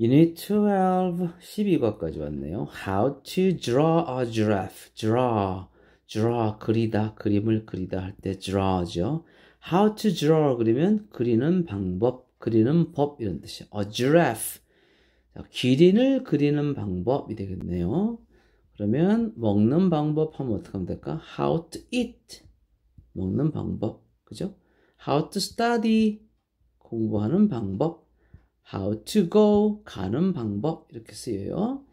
Unit 12, 12과까지 왔네요. How to draw a giraffe. Draw, draw, 그리다, 그림을 그리다 할 때 draw죠. How to draw 그리면 그리는 방법, 그리는 법 이런 뜻이에요. A giraffe. 기린을 그리는 방법이 되겠네요. 그러면 먹는 방법 하면 어떻게 하면 될까? How to eat. 먹는 방법. 그죠? How to study. 공부하는 방법. how to go 가는 방법 이렇게 쓰여요.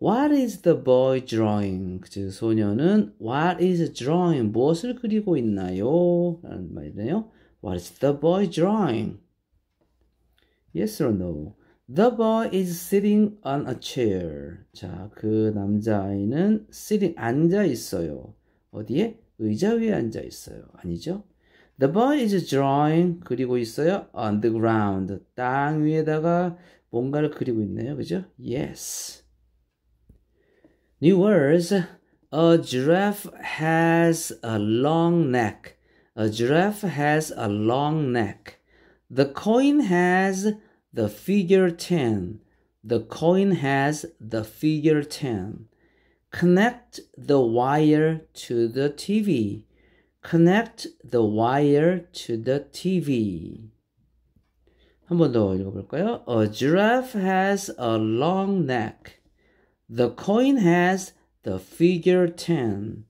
What is the boy drawing? 즉 소녀는 What is drawing? 무엇을 그리고 있나요? 라는 말이네요. What is the boy drawing? Yes or no? The boy is sitting on a chair. 자, 그 남자아이는 sitting 앉아 있어요. 어디에? 의자 위에 앉아 있어요. 아니죠? The boy is drawing 그리고 있어요. on the ground. 땅 위에다가 뭔가를 그리고 있네요. 그죠? Yes. New words. A giraffe has a long neck. A giraffe has a long neck. The coin has the figure 10. The coin has the figure 10. Connect the wire to the TV. Connect the wire to the TV. 한 번 더 읽어볼까요? A giraffe has a long neck. The coin has the figure 10.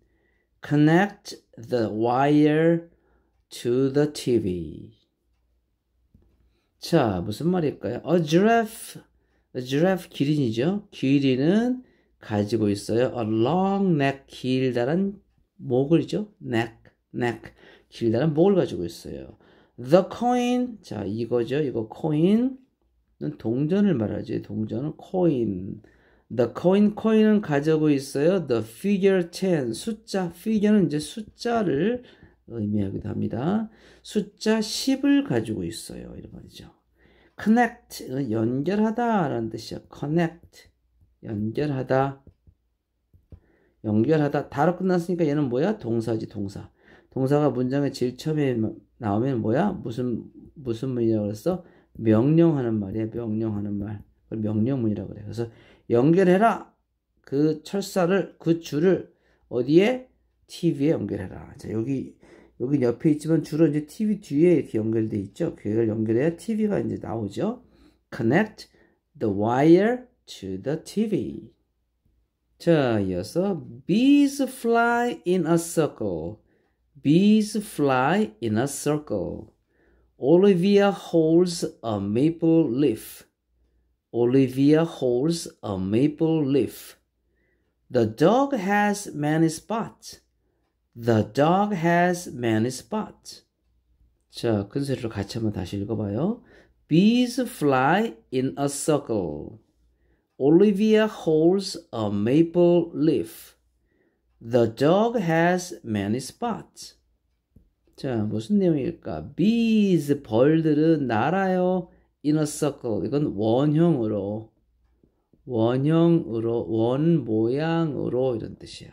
Connect the wire to the TV. 자, 무슨 말일까요? A giraffe, a giraffe 기린이죠. 기린은 가지고 있어요. A long neck, 길다란 목을죠. neck. neck. 길다란 목을 가지고 있어요. The coin. 자, 이거죠. 이거 coin은 동전을 말하지. 동전은 coin. The coin, coin은 가지고 있어요. The figure ten 숫자, figure는 이제 숫자를 의미하기도 합니다. 숫자 10을 가지고 있어요. 이런 말이죠. connect. 연결하다 라는 뜻이야. connect. 연결하다. 연결하다. 다로 끝났으니까 얘는 뭐야? 동사지, 동사. 동사가 문장의 질첩에 나오면 뭐야? 무슨 무슨 문이라고 그랬어? 명령하는 말이야. 명령하는 말. 명령문이라고 그래. 그래서 연결해라. 그 철사를 그 줄을 어디에? TV에 연결해라. 자, 여기 여기 옆에 있지만 주로 이제 TV 뒤에 이렇게 연결돼 있죠. 그걸 연결해야 TV가 이제 나오죠. Connect the wire to the TV. 자, 이어서 bees fly in a circle. Bees fly in a circle. Olivia holds a maple leaf. Olivia holds a maple leaf. The dog has many spots. The dog has many spots. 자, 큰 소리로 같이 한번 다시 읽어봐요. Bees fly in a circle. Olivia holds a maple leaf. The dog has many spots. 자, 무슨 내용일까? bees, 벌들은 날아요. in a circle. 이건 원형으로. 원형으로, 원 모양으로 이런 뜻이야.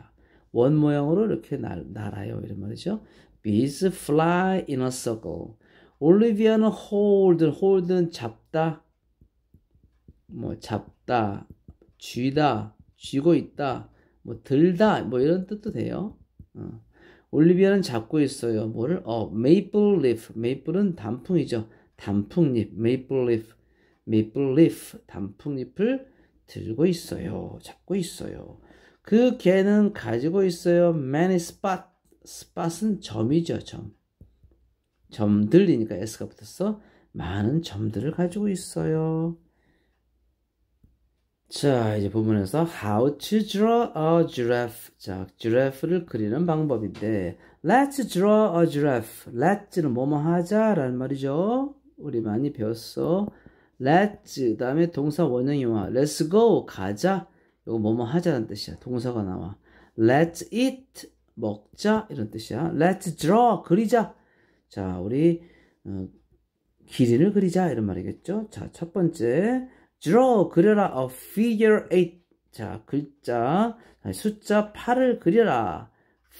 원 모양으로 이렇게 날, 날아요. 이런 말이죠. bees fly in a circle. 올리비아는 hold, hold는 잡다. 뭐 잡다, 쥐다, 쥐고 있다, 뭐 들다, 뭐 이런 뜻도 돼요. 어. 올리비아는 잡고 있어요. 뭐를? 어, 메이플 리프. 메이플은 단풍이죠. 단풍잎. 메이플 리프. 메이플 리프. 단풍잎을 들고 있어요. 잡고 있어요. 그 개는 가지고 있어요. many spot. spot은 점이죠. 점. 점들리니까 s가 붙었어. 많은 점들을 가지고 있어요. 자, 이제 부문에서 how to draw a giraffe. 자, giraffe를 그리는 방법인데 let's draw a giraffe. let's는 뭐뭐 하자라는 말이죠. 우리 많이 배웠어. let's 다음에 동사 원형이와 let's go 가자. 이거 뭐뭐 하자는 뜻이야. 동사가 나와. let's eat 먹자 이런 뜻이야. let's draw 그리자. 자, 우리 어, 기린을 그리자 이런 말이겠죠. 자, 첫 번째 draw 그려라 a figure e 자 글자 숫자 8을 그려라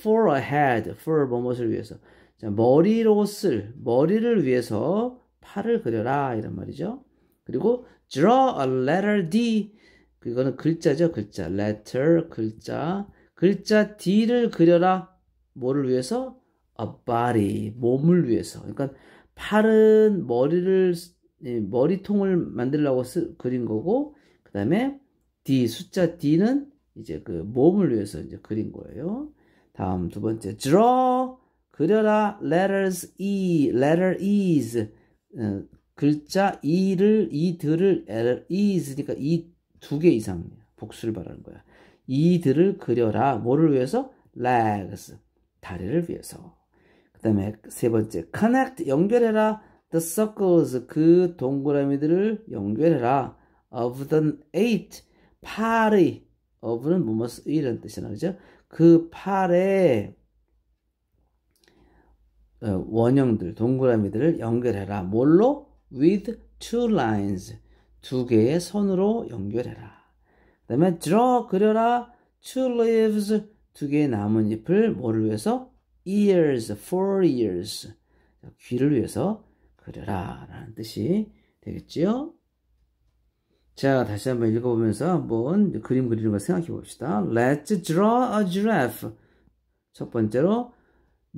for a head for 무엇을 위해서 자 머리로 쓸 머리를 위해서 8을 그려라 이런 말이죠 그리고 draw a letter D 그거는 글자죠 글자 letter 글자 글자 D를 그려라 뭐를 위해서 a body 몸을 위해서 그러니까 팔은 머리를 예, 머리통을 만들라고 쓰, 그린 거고 그 다음에 D 숫자 D는 이제 그 몸을 위해서 이제 그린 거예요. 다음 두 번째 draw 그려라 letters E letter E's 어, 글자 E를 E들을 E's니까 E 두개 이상 복수를 바라는 거야. E들을 그려라 뭐를 위해서 legs 다리를 위해서 그 다음에 세 번째 connect 연결해라 The circles 그 동그라미들을 연결해라. Of the eight 팔의 of는 무엇이런 뜻이나 그죠? 그 팔의 어, 원형들 동그라미들을 연결해라. 뭘로? With two lines 두 개의 선으로 연결해라. 그 다음에 draw 그려라. two leaves 두 개의 나뭇잎을 뭐를 위해서? ears for u ears 귀를 위해서 그려라 라는 뜻이 되겠지요. 자 다시 한번 읽어보면서 한번 그림 그리는 걸 생각해 봅시다. Let's draw a giraffe. 첫 번째로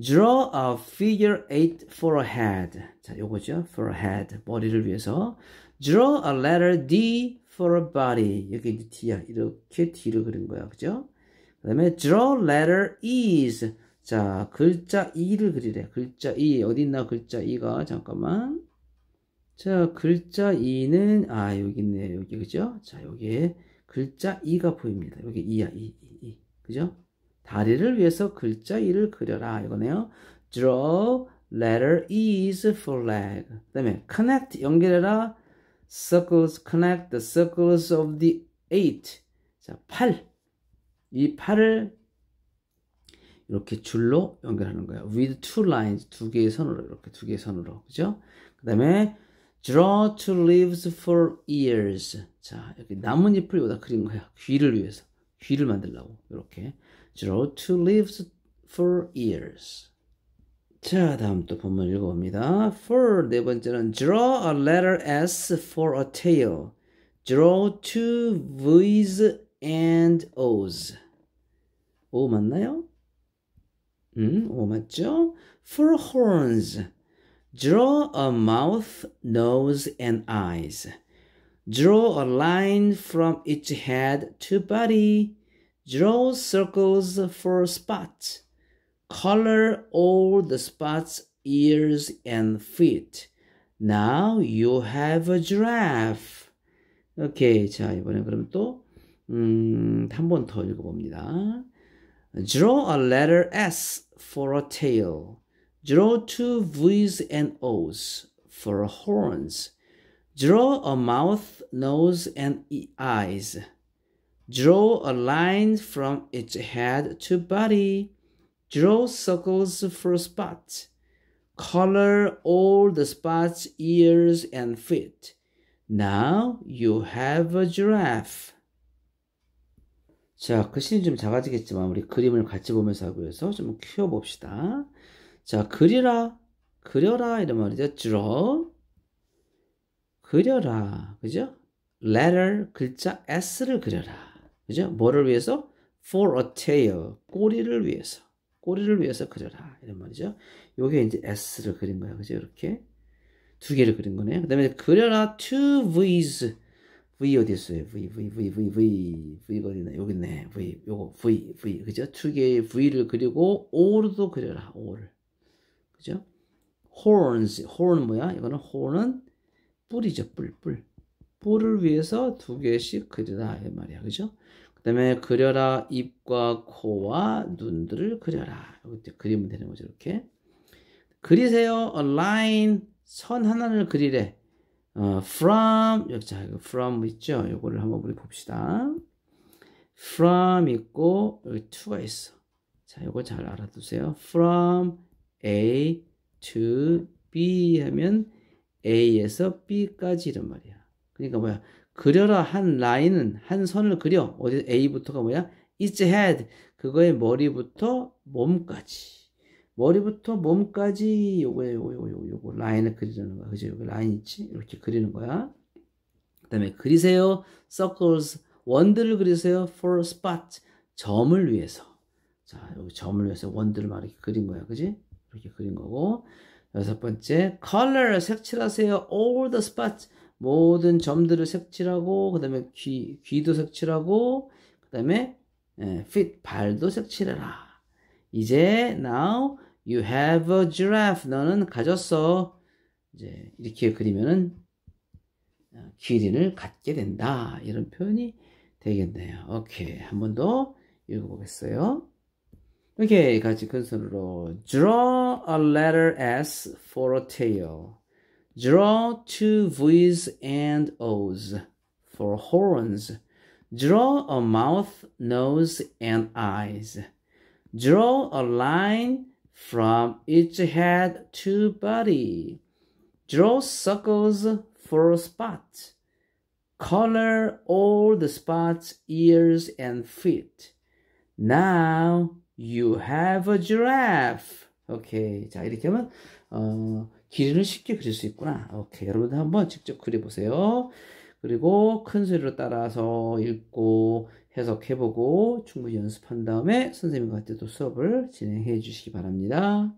draw a figure eight for a head. 자, 요거죠. for a head. 머리를 위해서. draw a letter D for a body. 여기 이제 D야. 이렇게 D를 그린 거야. 그죠? 그 다음에 draw letter E's. 자, 글자 2를 그리래. 글자 2. E, 어디 있나? 글자 2가. 잠깐만. 자, 글자 2는, 아, 여기 있네. 여기, 그죠? 자, 여기에 글자 2가 보입니다. 여기 2야, 2, 2, 2. 그죠? 다리를 위해서 글자 2를 그려라. 이거네요. Draw letter E's flag. 그 다음에 connect, 연결해라. Circles connect the circles of the 8. 자, 8. 이 8을 이렇게 줄로 연결하는 거예요. with two lines 두 개의 선으로 이렇게 두 개의 선으로 그죠? 그 다음에 draw two leaves for ears 자 여기 나뭇잎을 여기다 그린 거예요 귀를 위해서 귀를 만들라고 이렇게 draw two leaves for ears 자 다음 또 본문 읽어봅니다 for 네 번째는 draw a letter S for a tail draw two V's and O's O 맞나요? 음, 뭐 맞죠? Four horns. Draw a mouth, nose, and eyes. Draw a line from each head to body. Draw circles for spots. Color all the spots, ears, and feet. Now you have a giraffe. Okay, 자, 이번에 그럼 또, 음, 한번 더 읽어봅니다. Draw a letter S for a tail. Draw two V's and O's for horns. Draw a mouth, nose, and eyes. Draw a line from its head to body. Draw circles for spots. Color all the spots, ears, and feet. Now you have a giraffe. 자, 글씨는 그 좀 작아지겠지만 우리 그림을 같이 보면서 하고 해서 좀 키워봅시다. 자, 그리라, 그려라 이런 말이죠. draw, 그려라, 그죠? letter, 글자 S를 그려라, 그죠? 뭐를 위해서? for a tail, 꼬리를 위해서, 꼬리를 위해서 그려라 이런 말이죠. 요게 이제 S를 그린 거야, 그죠? 이렇게 두 개를 그린 거네요. 그 다음에 그려라 two V's, V 어디 있어요? V, V, V, V, V, V가 어디 있나? 여기 있네. V, 요거, V, V. 그죠? 두 개의 V를 그리고 O로도 그려라. O를. 그죠? horns. horn 뭐야? 이거는 horn은 뿔이죠. 뿔, 뿔. 뿔을 위해서 두 개씩 그려라. 이 말이야. 그죠? 그 다음에 그려라. 입과 코와 눈들을 그려라. 이렇게 그리면 되는 거죠. 이렇게. 그리세요. a line. 선 하나를 그리래. 어, from 여기 자 from 있죠? 요거를 한번 우리 봅시다. from 있고 여기 to가 있어. 자, 요거 잘 알아두세요. from A to B 하면 A에서 B까지 이런 말이야. 그러니까 뭐야? 그려라 한 라인은 한 선을 그려. 어디 A부터가 뭐야? i t s head. 그거의 머리부터 몸까지. 머리부터 몸까지 요거 요거 요거 요거 라인을 그리는 거야. 그죠? 여기 라인 있지? 이렇게 그리는 거야. 그다음에 그리세요. circles 원들을 그리세요. for spot 점을 위해서. 자, 여기 점을 위해서 원들을 막 이렇게 그린 거야. 그지? 이렇게 그린 거고. 여섯 번째 color 색칠하세요. all the spots 모든 점들을 색칠하고 그다음에 귀 귀도 색칠하고 그다음에 예, fit 발도 색칠해라. 이제 now You have a giraffe. 너는 가졌어. 이제 이렇게 그리면은 기린을 갖게 된다. 이런 표현이 되겠네요. 오케이. 한더 읽어보겠어요. 오케이. 같이 큰 손으로. Draw a letter S for a tail. Draw two V's and O's for horns. Draw a mouth, nose, and eyes. Draw a line from its head to body. Draw circles for spots. Color all the spots, ears, and feet. Now you have a giraffe. Okay, 자, 이렇게 하면, 어, 기준을 쉽게 그릴 수 있구나. Okay, 여러분들 한번 직접 그려보세요. 그리고 큰 소리로 따라서 읽고 해석해보고 충분히 연습한 다음에 선생님과 그때 또 수업을 진행해 주시기 바랍니다.